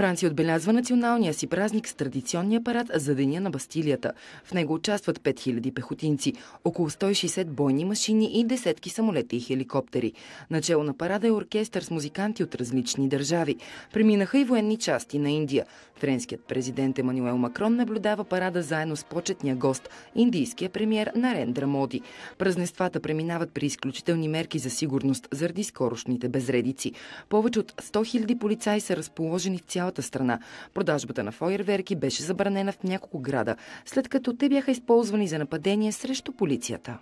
Франция отбелязва националния си празник с традиционния парад за Деня на Бастилията. В него участват 5000 пехотинци, около 160 бойни машини и десетки самолети и хеликоптери. Начало на парада е оркестър с музиканти от различни държави. Преминаха и военни части на Индия. Френският президент Емануел Макрон наблюдава парада заедно с почетния гост, индийския премьер Нарендра Моди. Празнествата преминават при изключителни мерки за сигурност заради скорошните безредици. Повече от 100 000 полицаи са разположени в цял цялата страна. Продажбата на фойерверки беше забранена в няколко града, след като те бяха използвани за нападение срещу полицията.